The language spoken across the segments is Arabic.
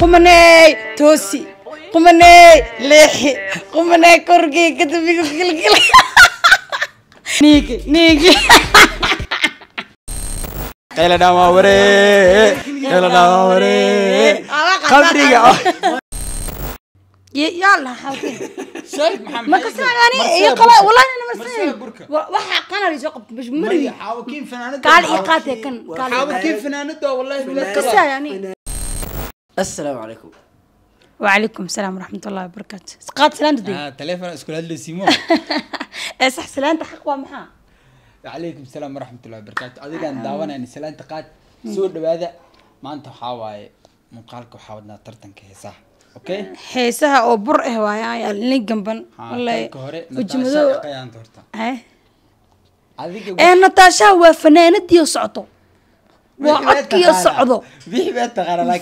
قمني توسي قمني ليحي قمني كرقي كتبي قلقل نيجي نيجي قيل انا ما قيل انا ما وري خمريقة يلا حاولتين شايف محمد ما كسر اغاني يا قلا والله انا مرسين وحا قنا لي جوقب مش مري حاوكين فنانته قال ايقاته كان قال حاوكين فنانته والله كسر يعني السلام عليكم وعليكم السلام ورحمة الله وبركاته سقاط سلانت دي آه تليفون اسكول هاد سيمو صح سلانت حق ومحا وعليكم السلام ورحمة الله وبركاته أديك أن داوانا أن سلانت قاد سود بهذا ما أنت حاواي مقالك وحاولنا ترتن كهيساها أوكي حيساها أو بر إهوايا يا اللي جنبن والله وجمدو هاي أديك إيه نتاشا وفنانة دي وصعطو وعدك يا صعدو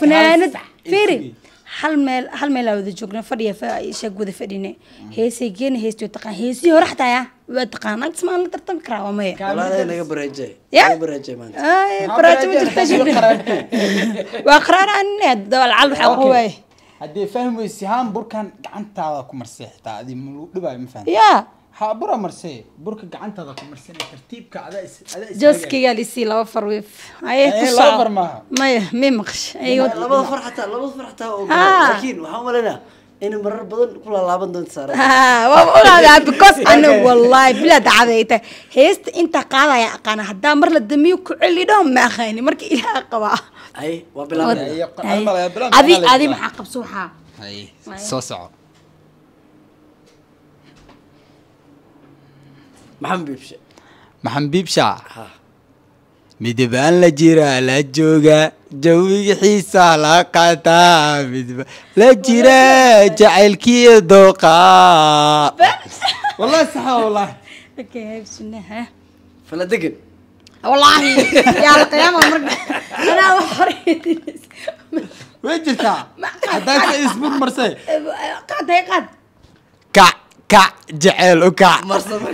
فنانة فيري هل مال هل مال هذا جوجنا فدي فشق وذا فدينا هيسي جين هيستو تقان هيسي ورحت يا وتقان أنت ما نقدر تمكرا وما والله أنا برجع يا برجع ما أي برجع ما تحتاج وأقرار أن الدول على الحقوق هدي فهم السهام بركان عن تاوكم مرسيح تاع هذه دبي مفهم يا حابرا مرسي برك جعنت هذا مرسي ترتيب كعلى إس على إس جوز كي قال يسي لا وفر ويف أي إيه، لا وفر ما ما يه ميمقش أيوة لا وفر حتى لا وفر حتى آه. لكن وحاول أنا إن مرر بدن كل لابن دون سارة آه وأقول هذا بكوس أنا والله بلا دعوة هيست أنت قاعدة يا قناة حتى مر للدمي وكل اللي دوم ما خايني مرك إلى قبعة أي وبلا ما أي بلا ما أي أي محقق سوحة أي أ maxamed biibshe maxamed biibsha midbaan la jira la jooga jawiga xiisaa la qaataa midba la jira jacaylkiiyo dooqa wallahi saxa wallahi okay habsunaha fala degan wallahi yaa la qiyaama marka anaa wax horeedis way jirtaa haddaad ka isbur marsay qaad hay qaad kac كع جعل وكع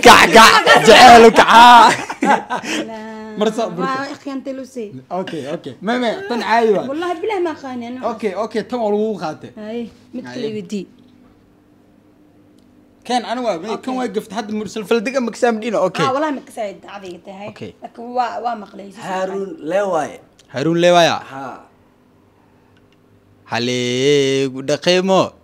كع كع جعل وكع آه. مرصب آه، ما اخي انت لوسي اوكي اوكي ما ما تن عايوه والله بلا ما خاني انا اوكي اوكي تم لو قاته اي مثل ودي كان انا واقف كان واقف حد مرسل في الدقه مكسام مكسامدين اوكي اه والله مكسايد عادي تهي اوكي لكن وا وا مقلي هارون لواي هارون لواي ها هلي دقيمه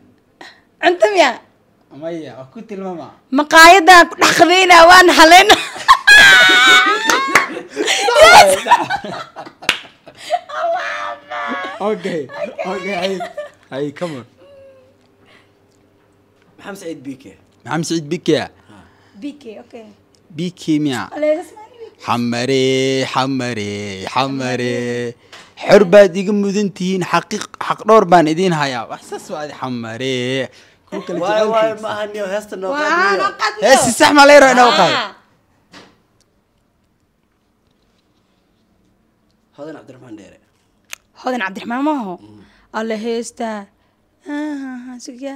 أنتم يا أمي أكوت الماما مقايدة نخذينا وان هلين الله أوكي أوكي هاي هاي كمان محمد سعيد بيكي محمد سعيد بيكي بيكي أوكي بيكي ميا حمري حمري حمري حربة ديك مدنتين حقيق حق نور بان ادين هيا احساس وادي حمري heesti sax maa la yaro inoo qaayo hodan cabdiraxmaan dheere hodan cabdiraxmaan maaho alle heesta siga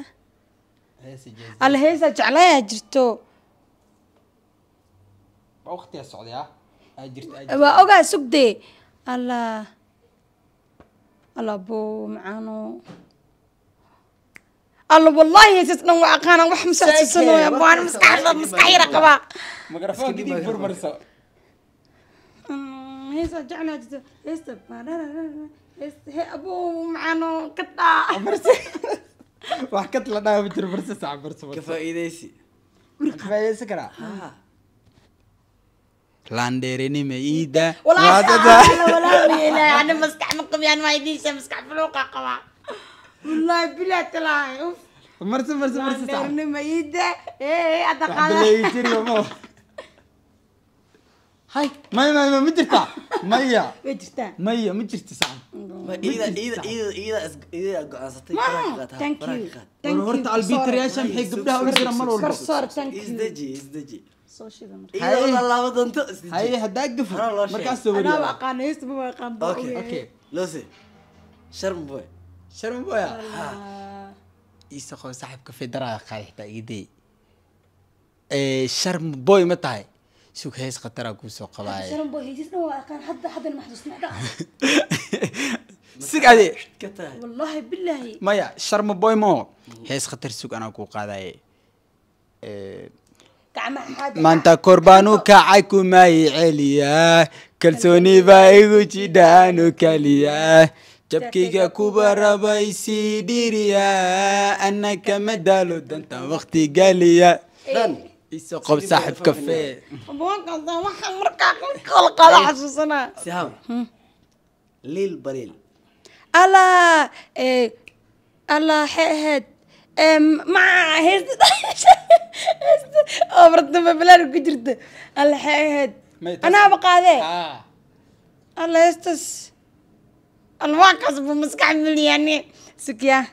alle heesta jeclayaa jirto waqtigaa socdaa waa ogaa sugdee alla alla buu macaano الله والله يسنا وعقانا وحمسة سنة يا أبو أنا مسكحة مسكحة رقبة مقرفون جديد بربرسا هيسا جعنا جزء هيسا هي أبو معانا قطع مرسي وحكت لنا بجر برسي ساعة برسي كفايديسي كفايديسي كرا laandheerinima iida walaasaaana walaalmiyeyna ana maskax maqabyaan maa idiisha maskax fuluuqa qabaa wallahi bilaa talaay uf marse marse marse sax ni mayida ee eh, eh, hadda qaada bilaa jiri ma hay may may ma jirta maya ma jirta maya ma jirta sax iida iida iida iida iida go'aansatay thank you thank you horta albiitar yaasha maxay gabdhaha u jira mar walba karsoor thank you isdaji isdaji haye haddaa gafo markaas soo wariyaa aqaanaysta ma aqaan okay okay eh. lose sharm boy شرمبويا isaqoo saaxiibka federaalka qaadi xitaa iiday sharmboy ma tahay suug hees khataraa kuu soo qabaaya sig adi wallahi billahi maya sharmboy maho hees khatar sug anaa kuu qaadaye maanta korbaanu kacay kumaayi celiyaa kalsooni baa igu jidhaanu kaliyaa jabkayga kuba rabay sii dhiriya ana kama daalo danta wakti galiya iso qob saaxib kafe hmm. alaa alaa waxay ahayd ku jirta alla waxay anaaba qaadee ah. alla heestas الواقص مسكع ملياني سكيا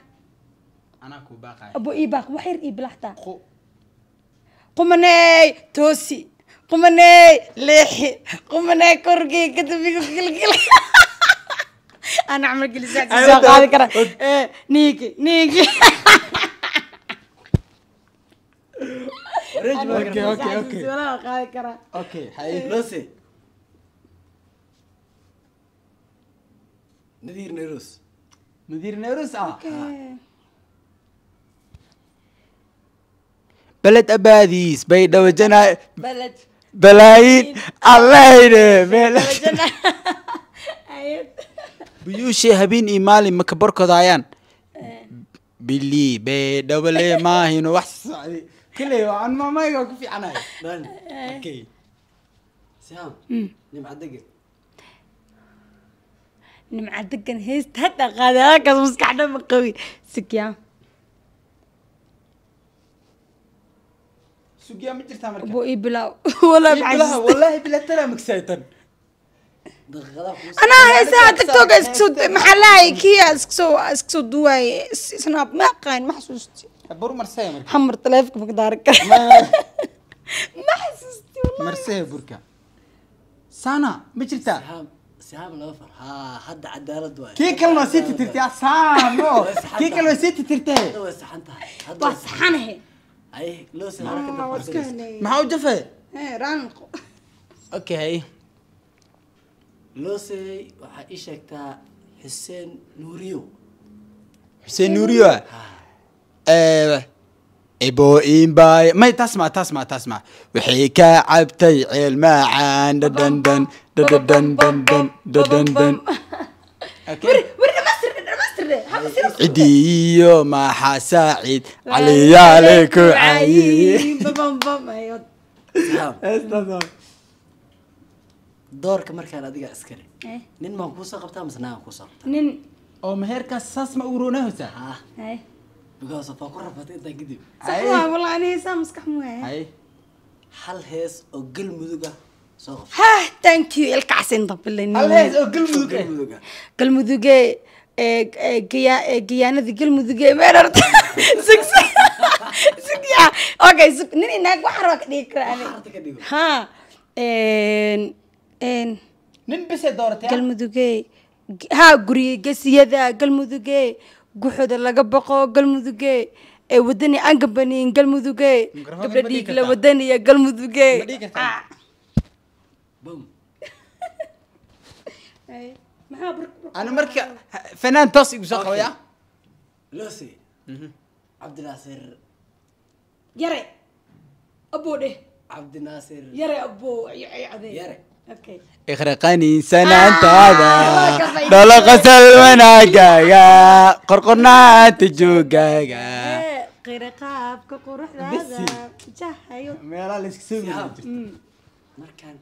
أنا كوباقي أبو إيباق وحير إيبلاحتا خو قمني توسي قمني ليحي قمني كرقي كتبي كل أنا عمر كل ساعة ساعة هذا كرا إيه، نيكي نيكي اوكي اوكي اوكي اوكي حي لوسي مدير نيروس مدير نيروس اه أوكي. بلد أباديس بيد وجنا بلد بلايين الله يدي أيوة. بيوشي هبين إيمالي مكبركو دايان بلي بيد ولا ما هنا وحس كله عن ما ما يقف في عناي نعم. اوكي سهام نبعد دقيقة نمعدقن هيست تهدا غداك مسكحنا من قوي سكيا سكيا من جرت امريكا ابو ابلا والله بعز والله بلا ترى مكسيتن انا هسا تيك توك اسكسو محلاي كي اسكسو اسكسو دواي سناب ما قاين محسوستي برو مرسي امريكا حمر طلافك مقدارك ما حسستي والله مرسي بركه سانا مجرتا سهام لو فر ها حد عدالة آه، واي كي كلمة سيتي ترتي سهام لو كي كلمة سيتي ترتي هذا وسحنتها هذا وسحنه أي لو سهام ما وسكهني ما هو جفة إيه رانقو أوكي لوسي waxaa ii sheegtaa xuseen nuuriyo xuseen nuuriyo ee إبوئين باي ما تسمع تسمع تسمع وحيك عبتي علم عن دن دن دن دن دن دن دن دن دن دن دن عدي ما حساعد علي عليك عين بام بام بام دورك مركا انا ديك عسكري نين ما كوسا قبتها مسنا كوسا نين او مهير ساس ما ورونا هسا ها bicaasefaa ku rafatay intaa kadib walaa ani heesaa maskax muwaaya hay hal hees oo galmudug ah soo qof ha thank you ilkaasin dabilin hal hees oo galmudug galmudug galmuduge giyaanada galmuduge meerarta sigsa sigya okay nin inaag waxaan waa ka dhigi karaa ani ha een een nin bise dooratay galmuduge ha guriyey gesiyada galmuduge guxooda laga baqo galmuduge ee wadani aan gambanayn galmuduge gabdha dhiigla wadaniya galmuduge أنا مركا فنان تصي وسخة ويا لوسي عبد الناصر يري أبو ده عبد الناصر يري أبو يري اغرقني سنة هذا دولا غسل مناقا قرقرنا تجوقا qiraqaabka quruxdaada jahayo meelaa la iska soo markaan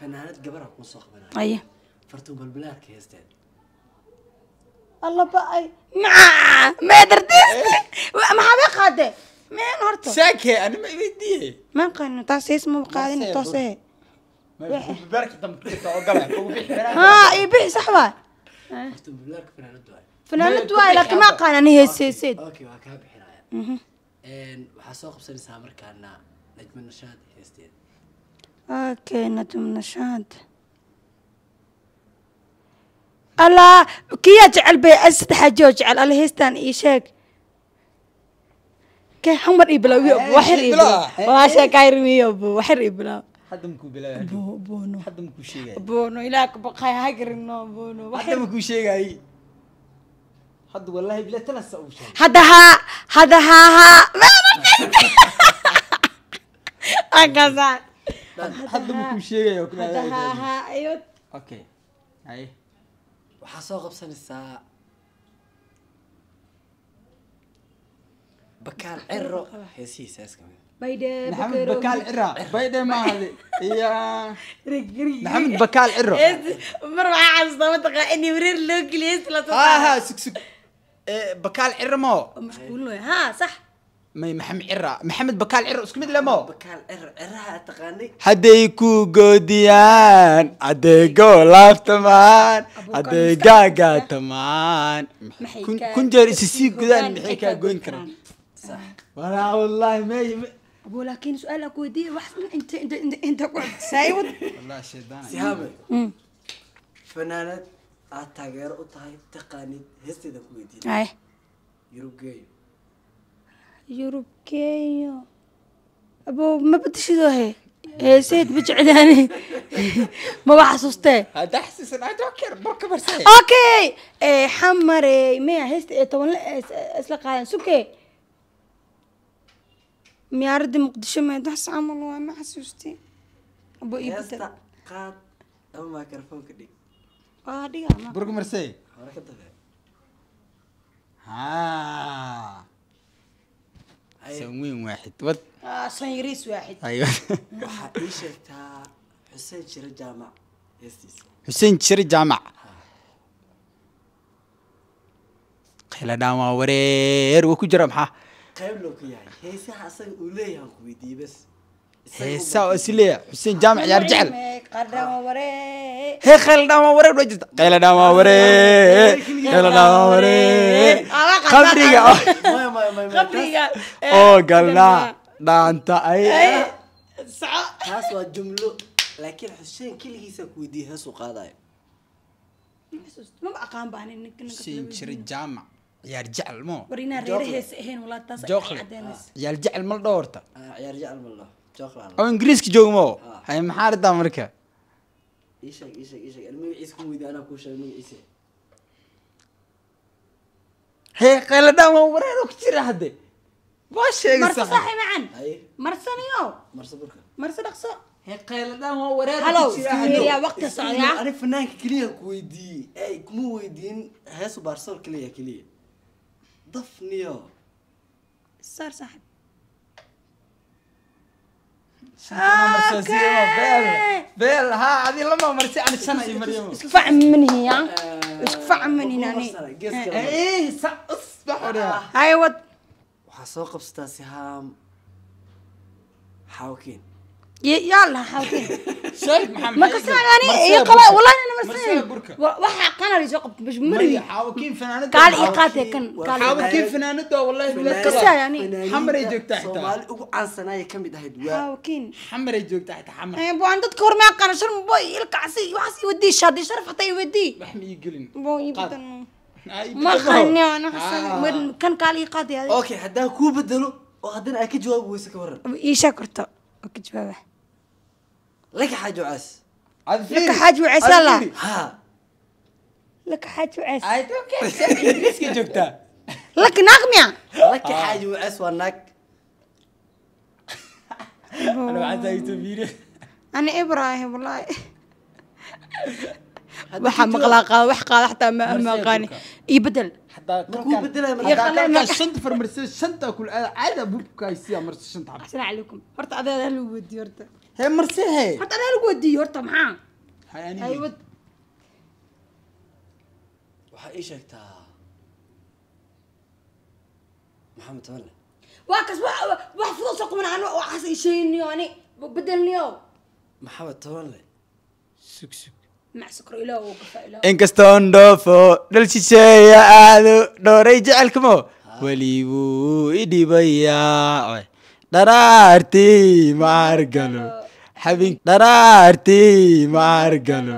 fanaanad gabar aan kuma soo qabanay aye fartuu balbilaarka heesteen alla ba'ay maa mee dardiiste maxaad qaade meen horta saake ani ma iweydiiye maan qaadino taas hees ma qaadin toosee ها يبيح إيه، صح واي فنانات واي لكن ما قال انا هي سي سي اوكي واك هاك حراية ان وحاسوق بسرسة امريكا انا نجم النشاد هي ستين اوكي نجم النشاد الله كي يجعل بي اسد حجوج على الهيستان إيه، يشيك كي حمر ابلا إيه، وحر ابلا وحر ابلا وحر ابلا hadda makuu bilaabay boono hadda makuu sheegay boono ilaa ka baqay hagrino boono hadda makuu sheegay hadda wallahi bila tana sa uu sheegay hadda ha hadda ha ha ma martay akaza hadda makuu sheegay oo kuna hadda ha ha ayo okay hay waxa soo qabsanaysaa bakaal cirro heesihiisa iska mid بيدا نحمد بكال عرا بيدي مالي يا رج نحمد بكال عرا مرة عايز ضمتك اني ورير لوك ليس لا تطلع اه سك سك إيه، بكال عرا مو مشكول ها صح مي محمد عرا محمد بكال عرا اسكو لا لمو بكال عرا عرا تقاني حديكو غوديان حديكو لافتمان حديكا غاتمان كن جاري سيسي غدان محيكا غوين كران صح والله والله ما ولكن لكن سؤالك ودي واحد انت انت انت اكو سايود والله شيطان سهاب فنانة اتاغير او تاي تقاني هسه دكو دي اي يوروبيو يوروبيو ابو ما بدشدو هي سيد بجعلاني ما بحسستي هذا احسس انا برك برسي اوكي إيه، حمري ما هسه تو اسلقها سكي miyaaradda muqdisho mayd wax camal waa ma xasuustay burg marsey hore waaxid wad san waaxid xuseen jire jaamac heestiisa waa wareer waa ku jira maxaa qaybloka yahay heesaha asaga uu leeyahay aan ku weydiiyey bas heesaa oo isi leeyahay xuseen jaamac ciyaar jecel hee qayladhaama wareer waa jirta qayladhaama wareer qayladhaama wareer qabriga oo galnaa dhaanta ay taas waa jumlo laakiin xuseen keligiisa ku weydiiyey heesuu qaadayo ma aqaan baa nin jira jaamac ciyaar jecel mo war inaan reer hees ahayn walaal taas cadeenaysa ciyaar jecel mal dhowrta ciyaar jecel mal dhowr Scotland oo ingiriiska joog mo hay maxaa ridaa marka ii sheeg ii sheeg ii sheeg magaciisa ku weydiin anaa kuu sheegay magaciisa hee qayla dhaama wareer ku jira hadde waa sheegay marsa saaxi macan marsaniyo marsa burka marsa dhaqso hee qayla dhaama wareer ku jira hadde halo waqti socda ani fanaanka kaliya ku weydiiyey ee kuma weydiin heesu barcelona kaliya kaliya ضفني يا صار صاحب فعم من هي فعم من هنا ايه اصبح آه. هاي ود وحسوق بستاسي هام حاوكين يلا حاوتين شايف محمد ما إيه؟ كسر يعني اي قلا والله انا مرسين وحا قنا لي جوقب باش مري حاوكين فنانده قال اي قاتي إيه، كان قال إيه. يعني. حاوكين فنانده والله ما كسر يعني حمري جوجتا حتى سومالي ugu caansanaya kamid ahayd waa حاوكين حمري جوجتا تحت حمر اي بو عندك كور ما قنا شر موبايل الكعسي وحس يودي شادي شرف حتى يودي وحمي يقلن بو يبدن ما خلني انا آه. حسن كان قال اي قاتي اوكي حدا كو بدلو وهدنا اكجواب ويسك ورن اي شكرته اكجوابه لك حاج وعس لك حاج وعس يلا ها لك حاج وعس اي توكي ايش جبتها لك نغمة لك آه. حاج وعس ونك انا بعد يوتيوبيري انا ابراهيم والله وح مغلقة وح قال حتى ما ما غاني يبدل حتى بدل يا خلي في المرسيدس فر مرسل الشنطة كل عادة بوك كايسيا مرسل الشنطة عليكم مرت عذاب هلو بدي مرت هي مرسيه حتى أنا لو ودي هرت معاه هاي أنا أيوة وحا إيش أكتا محمد تولى واكس واحد فلوسكم من عنو وحس إيشيني يعني بدلني يو محمد تولى سك سك شي dhoofo dhalshisheeya aado dhooray jecelkamo welibuu idhibayaa بيا ma مارغلو habeen dharaartii ma argalo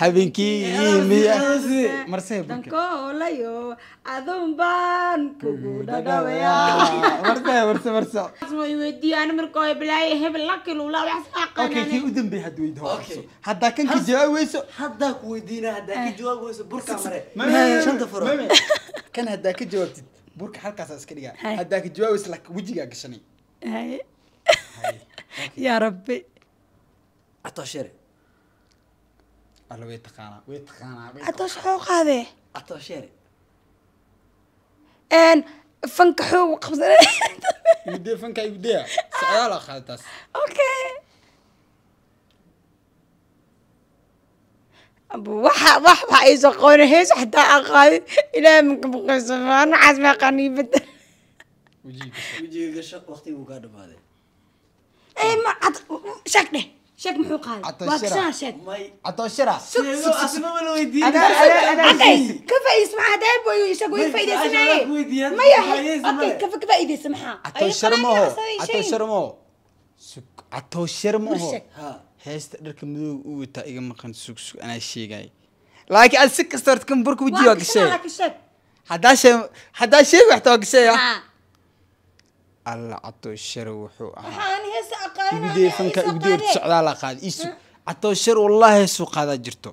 habeenkiimarsedankoolayo adun baan kugu dhadhawayaweydiiyo ani markoo bilaaye hebel lakilula waxsaqakii u dambey had weydo haddaa kan ka jawaab weyso haddaa ku weydiina haddaa ka jawaab weyso burka mare shanta furo kan haddaa ka jawaabtid burka halkaasaa iska dhigaa haddaa ka jawaab weyso wejigaa gashanay ya rabbi atooshare alla way taqaanaa way taqaanaa atoosh xoo qaadee atooshare een fanka xoog qabsan mudee fanka igudea ah. socdaal ah qaada taas okay waxa wax waxa ay soo qoona hees xataa aan qaadin ilaahay manka baqaysa noocaas maa qaniibada wajiga gasho waqtiguu kaa dhamaaday ee ma cad sheeg dheh شك محوقها واكساشك عطوشرة اسمه من ويدي انا انا انا كيف يسمع دايب ويشق ويفيد سناي ما يحي اوكي كيف كيف ايدي سمحا أيوة، هو هو درك مدو وتا ايغا انا السك شيء شيء شيء alla catoshare wuxuu ahaaideefanka ugdeertu socdaa la qaaday isu catoshare wallaahi heesuu qaadaa jirto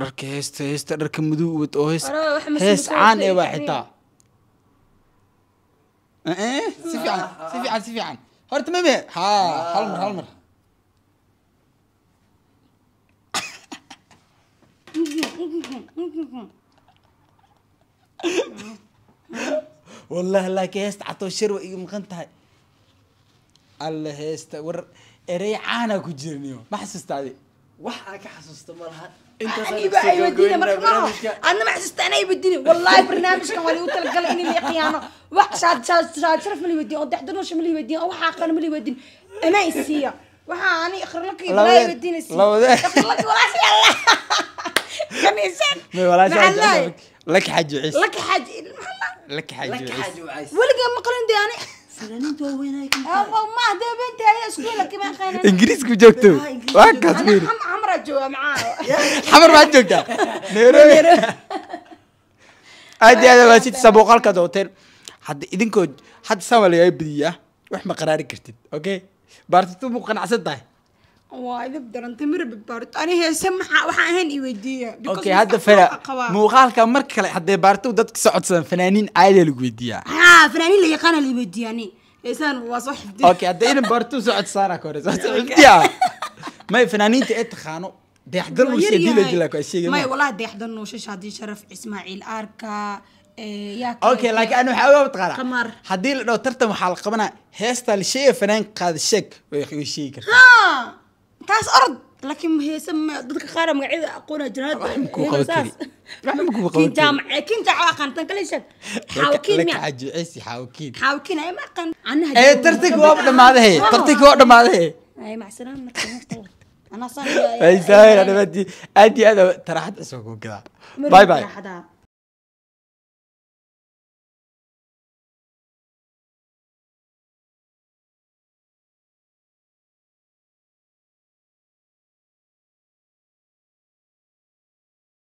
dharka heesta heesta dharka madow wad oo hees hees caan ee baa xitaa si fiican si fiican si fiican horta mame ha hal mar hal mar Mm-hmm. والله لك هيست عطو شر وإيه هاي الله هيست ور إري عانا كجرنيو ما حسست هذه وحاك حسست مرها أنت أنا بقى يوديني مرة أنا ما حسست أنا اي يوديني والله برنامج كان ولي وتلقى إني لي قيانه وح شاد شاد شاد شرف ملي ودي وضح دونوش ملي ودي أو انا ملي ودي انا يسيا وحا أنا أخر لك لا يوديني سيا أخر لك ولا سيا الله كان يسد ما ولا شاد لك حج وعيس لك حج لك حج وعيس لك حج وعيس ولقى مقرن دياني سنانينت وينك ما دبنت هي سكولك ما خينا انجليزك جوجتو واكا تقولي حمرا جوا معاه حمر ما جوجتا نيروبي ادي انا واسيت سبوقلك دوتين حد idinkood حد سوى لي بديا wax ma qaraari kartid okay baartitu mu qanacsan tahay وايدب درن تمر ببارت انا هي سمحه وحا هن يوديا اوكي هذا فلا مو غالك مرك كلي حد بارتو دد كسوت فنانين عادي لو يوديا ها فنانين اللي قال لي يوديا ني انسان وصح دي اوكي ادين بارتو سوت سارا كورز يوديا ما فنانين تي اتخانو دي حضر لو شي دي لك لك شي ما والله دي حضر نو شي شادي شرف اسماعيل اركا ايه اوكي لك انا حاول اتغرى قمر حدي لو ترتم حلقه هيستا الشيء فنان قاد شك ويخي شيكر ها taas orod laakiin mahaysan dadka qaar magacyada aqoona jinaada tartig waa dhammaadahay tartig waa dhammaadahay aad iyo aad taraxad cusub ku gadaa bye bye